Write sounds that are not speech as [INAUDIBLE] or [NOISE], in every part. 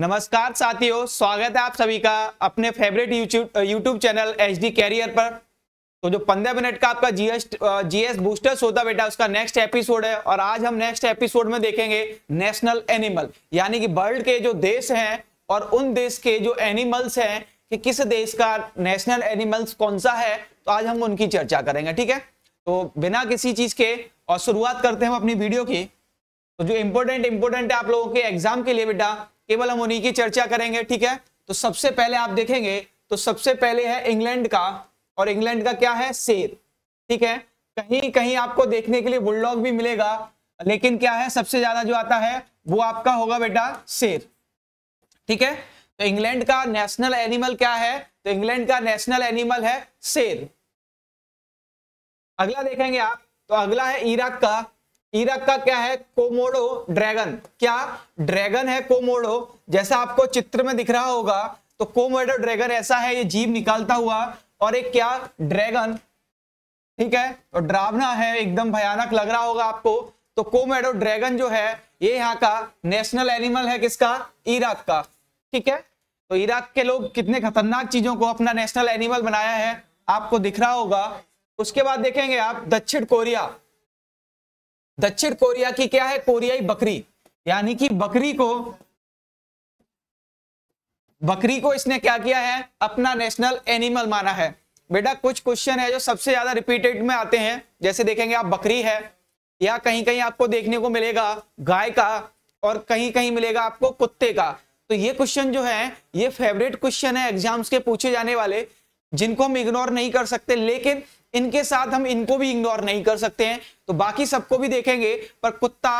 नमस्कार साथियों स्वागत है आप सभी का अपने favourite YouTube channel H D career पर तो जो पंद्रह मिनट का आपका जीएस जीएस बूस्टर शो था बेटा उसका नेक्स्ट एपिसोड है और आज हम नेक्स्ट एपिसोड में देखेंगे नेशनल एनिमल यानी कि वर्ल्ड के जो देश हैं और उन देश के जो एनिमल्स हैं कि किस देश का नेशनल एनिमल्स कौन सा है तो आज हम उनकी चर्चा करेंगे ठीक है तो बिना किसी चीज के और शुरुआत करते हैं हम अपनी वीडियो की तो जो इम्पोर्टेंट इम्पोर्टेंट है आप लोगों के एग्जाम के लिए बेटा केवल हम उन्हीं की चर्चा करेंगे ठीक है तो सबसे पहले आप देखेंगे तो सबसे पहले है इंग्लैंड का और इंग्लैंड का क्या है शेर ठीक है कहीं कहीं आपको देखने के लिए बुलडॉग भी मिलेगा लेकिन क्या है सबसे ज्यादा जो आता है वो आपका होगा बेटा शेर ठीक है तो इंग्लैंड का नेशनल एनिमल क्या है तो इंग्लैंड का नेशनल एनिमल है शेर अगला देखेंगे आप तो अगला है इराक का इराक का क्या है कोमोडो ड्रैगन क्या ड्रैगन है कोमोडो जैसा आपको चित्र में दिख रहा होगा तो कोमोडो ड्रैगन ऐसा है ये जीव निकालता हुआ और एक क्या ड्रैगन ठीक है और तो ड्रावना है एकदम भयानक लग रहा होगा आपको तो कोमेडो ड्रैगन जो है ये यहाँ का नेशनल एनिमल है किसका इराक का ठीक है तो इराक के लोग कितने खतरनाक चीजों को अपना नेशनल एनिमल बनाया है आपको दिख रहा होगा उसके बाद देखेंगे आप दक्षिण कोरिया दक्षिण कोरिया की क्या है कोरियाई बकरी यानी कि बकरी को बकरी को इसने क्या किया है अपना नेशनल एनिमल माना है बेटा कुछ क्वेश्चन है जो सबसे ज्यादा रिपीटेड में आते हैं जैसे देखेंगे आप बकरी है या कहीं कहीं आपको देखने को मिलेगा गाय का और कहीं कहीं मिलेगा आपको कुत्ते का तो ये क्वेश्चन जो है ये फेवरेट क्वेश्चन है एग्जाम्स के पूछे जाने वाले जिनको हम इग्नोर नहीं कर सकते लेकिन इनके साथ हम इनको भी इग्नोर नहीं कर सकते हैं तो बाकी सबको भी देखेंगे पर कुत्ता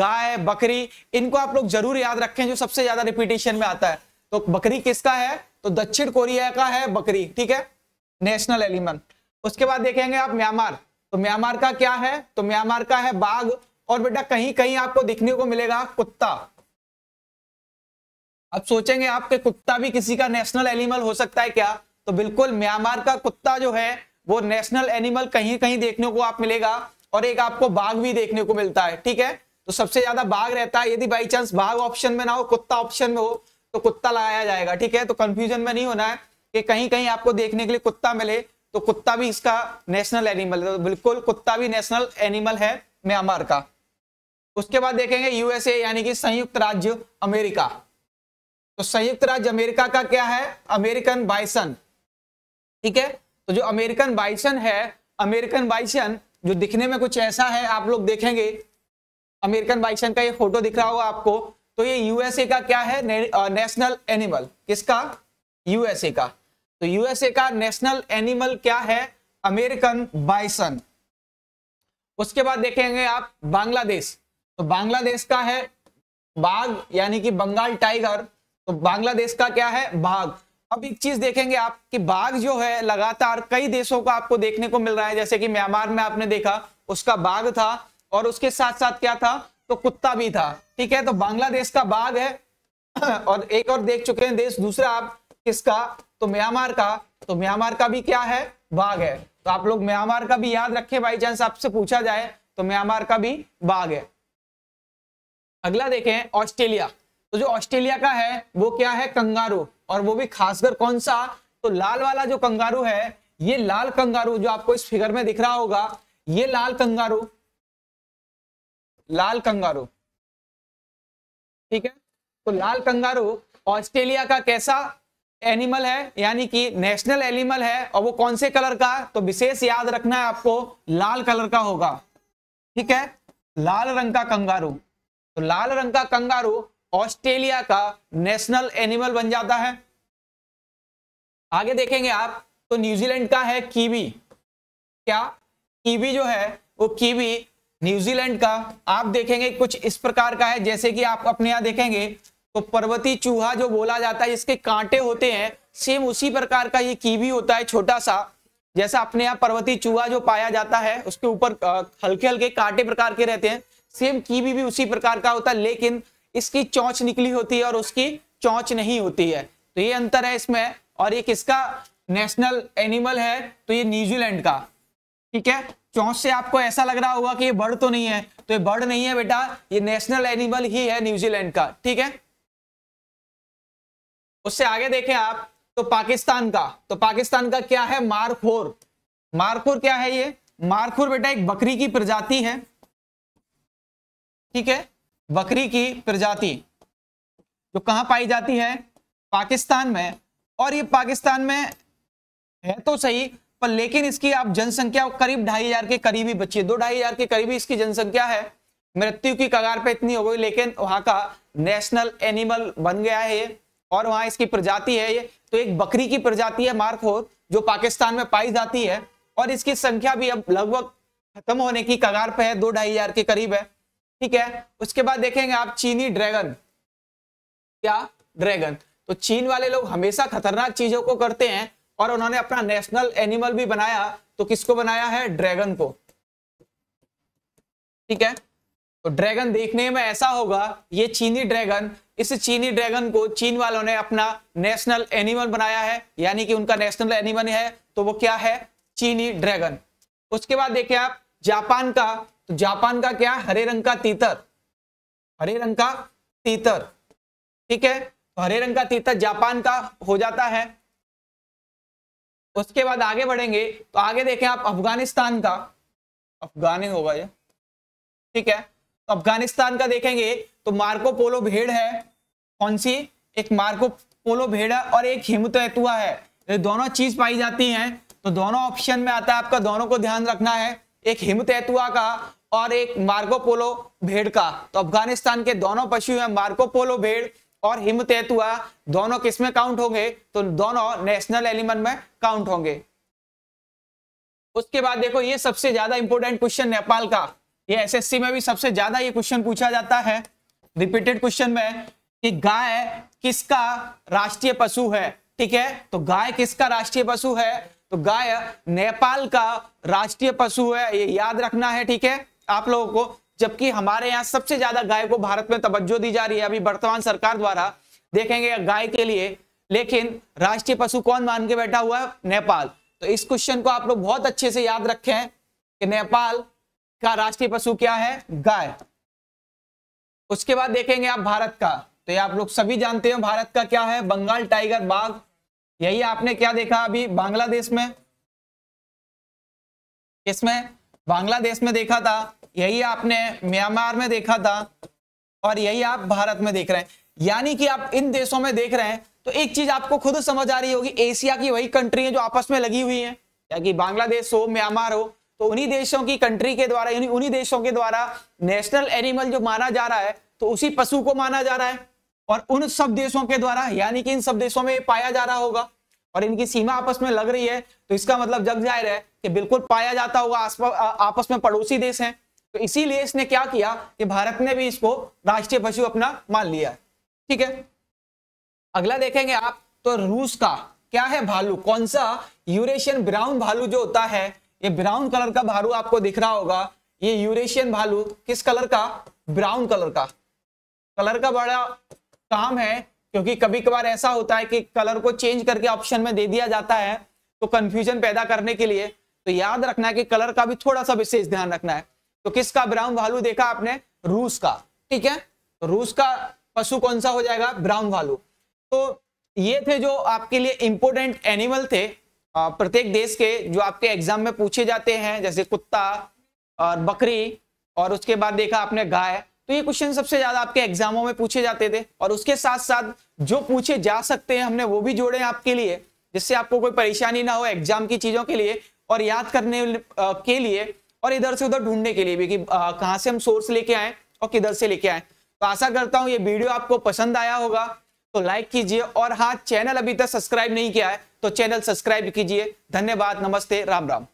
गाय बकरी इनको आप लोग जरूर याद रखें जो सबसे ज्यादा रिपीटेशन में आता है तो बकरी किसका है तो दक्षिण कोरिया का है बकरी ठीक है नेशनल एलिमेंट उसके बाद देखेंगे आप म्यांमार तो म्यांमार का क्या है तो म्यांमार का है बाघ और बेटा कहीं कहीं आपको दिखने को मिलेगा कुत्ता अब सोचेंगे आपके कुत्ता भी किसी का नेशनल एनिमल हो सकता है क्या तो बिल्कुल म्यांमार का कुत्ता जो है वो नेशनल एनिमल कहीं कहीं देखने को आप मिलेगा और एक आपको बाघ भी देखने को मिलता है ठीक है तो सबसे ज्यादा बाघ रहता है यदि बाई चांस बाघ ऑप्शन में ना हो कुत्ता ऑप्शन में हो तो कुत्ता लगाया जाएगा ठीक है तो कंफ्यूजन में नहीं होना है कि कहीं कहीं आपको देखने के लिए कुत्ता मिले तो कुत्ता भी इसका नेशनल एनिमल तो बिल्कुल कुत्ता भी नेशनल एनिमल है म्यांमार का उसके बाद देखेंगे यूएसए यानी कि संयुक्त राज्य अमेरिका तो संयुक्त राज्य अमेरिका का क्या है अमेरिकन बाइसन ठीक है तो जो अमेरिकन बाइसन है अमेरिकन बाइसन जो दिखने में कुछ ऐसा है आप लोग देखेंगे अमेरिकन बाइसन का ये फोटो दिख रहा होगा आपको तो ये यूएसए का क्या है ने, नेशनल एनिमल किसका यूएसए का तो यूएसए का नेशनल एनिमल क्या है अमेरिकन बाइसन उसके बाद देखेंगे आप बांग्लादेश तो बांग्लादेश का है बाघ यानी कि बंगाल टाइगर तो बांग्लादेश का क्या है बाघ अब एक चीज देखेंगे आप कि बाघ जो है लगातार कई देशों का आपको देखने को मिल रहा है जैसे कि म्यांमार में आपने देखा उसका बाघ था और उसके साथ साथ क्या था तो कुत्ता भी था ठीक है तो बांग्लादेश का बाघ है [CLEARS THROAT] और एक और देख चुके हैं देश दूसरा आप किसका तो म्यांमार का तो म्यांमार का भी क्या है बाघ है तो आप लोग म्यांमार का भी याद रखें बाई चांस आपसे पूछा जाए तो म्यांमार का भी बाघ है अगला देखें ऑस्ट्रेलिया तो जो ऑस्ट्रेलिया का है वो क्या है कंगारू और वो भी खासकर कौन सा तो लाल वाला जो कंगारू है ये लाल कंगारू जो आपको इस फिगर में दिख रहा होगा ये लाल कंगारू लाल कंगारू ठीक है तो लाल कंगारू ऑस्ट्रेलिया का कैसा एनिमल है यानी कि नेशनल एनिमल है और वो कौन से कलर का तो विशेष याद रखना है आपको लाल कलर का होगा ठीक है लाल रंग का कंगारू तो लाल रंग का कंगारू ऑस्ट्रेलिया का नेशनल एनिमल बन जाता है आगे देखेंगे आप तो न्यूजीलैंड का है कीवी क्या कीवी जो है वो कीवी न्यूजीलैंड का आप देखेंगे कुछ इस प्रकार का है जैसे कि आप अपने यहां देखेंगे तो पर्वती चूहा जो बोला जाता है इसके कांटे होते हैं सेम उसी प्रकार का ये कीवी होता है छोटा सा जैसा अपने यहाँ पर्वती चूहा जो पाया जाता है उसके ऊपर हल्के हल्के कांटे प्रकार के रहते हैं सेम कीवी भी उसी प्रकार का होता है लेकिन इसकी चौंच निकली होती है और उसकी चौंच नहीं होती है तो ये अंतर है इसमें और ये इसका नेशनल एनिमल है तो ये न्यूजीलैंड का ठीक है चौंच से आपको ऐसा लग रहा होगा कि ये बर्ड तो नहीं है तो ये बर्ड नहीं है बेटा ये नेशनल एनिमल ही है न्यूजीलैंड का ठीक है उससे आगे देखें आप तो पाकिस्तान का तो पाकिस्तान का क्या है मारखोर मारखोर क्या है ये मारखोर बेटा एक बकरी की प्रजाति है ठीक है बकरी की प्रजाति जो कहां पाई जाती है पाकिस्तान में और ये पाकिस्तान में है तो सही पर लेकिन इसकी आप जनसंख्या करीब ढाई हजार के करीब ही बची है दो ढाई हजार के करीब ही इसकी जनसंख्या है मृत्यु की कगार पे इतनी हो गई लेकिन वहां का नेशनल एनिमल बन गया है ये और वहां इसकी प्रजाति है ये तो एक बकरी की प्रजाति है मार्खोर जो पाकिस्तान में पाई जाती है और इसकी संख्या भी अब लगभग खत्म होने की कगार पे है दो ढाई हजार के करीब है ठीक है उसके बाद देखेंगे आप चीनी ड्रैगन क्या ड्रैगन तो चीन वाले लोग हमेशा खतरनाक चीजों को करते हैं और उन्होंने अपना नेशनल एनिमल भी बनाया तो किसको बनाया है ड्रैगन को ठीक है तो ड्रैगन देखने में ऐसा होगा ये चीनी ड्रैगन इस चीनी ड्रैगन को चीन वालों ने अपना नेशनल एनिमल बनाया है यानी कि उनका नेशनल एनिमल है तो वो क्या है चीनी ड्रैगन उसके बाद देखिए आप जापान का तो जापान का क्या है हरे रंग का तीतर हरे रंग का तीतर ठीक है तो हरे रंग का तीतर जापान का हो जाता है उसके बाद आगे बढ़ेंगे तो आगे देखें आप अफगानिस्तान का अफगानी होगा ये ठीक है तो अफगानिस्तान का देखेंगे तो मार्को पोलो भेड़ है कौन सी एक मार्को पोलो भेड़ है और एक तैतुआ है ये दोनों चीज पाई जाती हैं तो दोनों ऑप्शन में आता है आपका दोनों को ध्यान रखना है एक हिमतुआ का और एक मार्कोपोलो भेड़ का तो अफगानिस्तान के दोनों पशु हैं मार्कोपोलो भेड़ और हिमतेतुआ दोनों किस में काउंट होंगे तो दोनों नेशनल एलिमेंट में काउंट होंगे उसके बाद देखो ये सबसे ज्यादा इंपोर्टेंट क्वेश्चन नेपाल का ये एसएससी में भी सबसे ज्यादा ये क्वेश्चन पूछा जाता है रिपीटेड क्वेश्चन में कि गाय किसका राष्ट्रीय पशु है ठीक है तो गाय किसका राष्ट्रीय पशु है तो गाय नेपाल का राष्ट्रीय पशु है ये याद रखना है ठीक है आप लोगों को जबकि हमारे यहाँ सबसे ज्यादा गाय को भारत में तवज्जो दी जा रही है अभी वर्तमान सरकार द्वारा देखेंगे गाय के लिए लेकिन राष्ट्रीय पशु कौन मान के बैठा हुआ है नेपाल तो इस क्वेश्चन को आप लोग बहुत अच्छे से याद रखें कि नेपाल का राष्ट्रीय पशु क्या है गाय उसके बाद देखेंगे आप भारत का तो ये आप लोग सभी जानते हैं भारत का क्या है बंगाल टाइगर बाघ यही आपने क्या देखा अभी बांग्लादेश में किसमें बांग्लादेश में देखा था यही आपने म्यांमार में देखा था और यही आप भारत में देख रहे हैं यानी कि आप इन देशों में देख रहे हैं तो एक चीज आपको खुद समझ आ रही होगी एशिया की वही कंट्री है जो आपस में लगी हुई है या कि बांग्लादेश हो म्यांमार हो तो उन्हीं देशों की कंट्री के द्वारा यानी उन्हीं देशों के द्वारा नेशनल एनिमल जो माना जा रहा है तो उसी पशु को माना जा रहा है और उन सब देशों के द्वारा यानी कि इन सब देशों में पाया जा रहा होगा और इनकी सीमा आपस में लग रही है तो इसका मतलब जग जाहिर है कि बिल्कुल पाया जाता होगा आपस में पड़ोसी देश हैं तो इसीलिए इसने क्या किया कि भारत ने भी इसको राष्ट्रीय पशु अपना मान लिया ठीक है अगला देखेंगे आप तो रूस का क्या है भालू कौन सा यूरेशियन ब्राउन भालू जो होता है ये ब्राउन कलर का भालू आपको दिख रहा होगा ये यूरेशियन भालू किस कलर का ब्राउन कलर का कलर का बड़ा काम है क्योंकि कभी कभार ऐसा होता है कि कलर को चेंज करके ऑप्शन में दे दिया जाता है तो कंफ्यूजन पैदा करने के लिए तो याद रखना है कि कलर का भी थोड़ा सा विशेष ध्यान रखना है तो किसका ब्राउन भालू देखा आपने रूस का ठीक है तो रूस का पशु कौन सा हो जाएगा ब्राउन भालू तो ये थे जो आपके लिए इंपोर्टेंट एनिमल थे प्रत्येक देश के जो आपके एग्जाम में पूछे जाते हैं जैसे कुत्ता और बकरी और उसके बाद देखा आपने गाय तो ये क्वेश्चन सबसे ज्यादा आपके एग्जामों में पूछे जाते थे और उसके साथ साथ जो पूछे जा सकते हैं हमने वो भी जोड़े आपके लिए जिससे आपको कोई परेशानी ना हो एग्जाम की चीजों के लिए और याद करने के लिए और इधर से उधर ढूंढने के लिए भी कि कहाँ से हम सोर्स लेके आए और किधर से लेके आए तो आशा करता हूँ ये वीडियो आपको पसंद आया होगा तो लाइक कीजिए और हाँ चैनल अभी तक सब्सक्राइब नहीं किया है तो चैनल सब्सक्राइब कीजिए धन्यवाद नमस्ते राम राम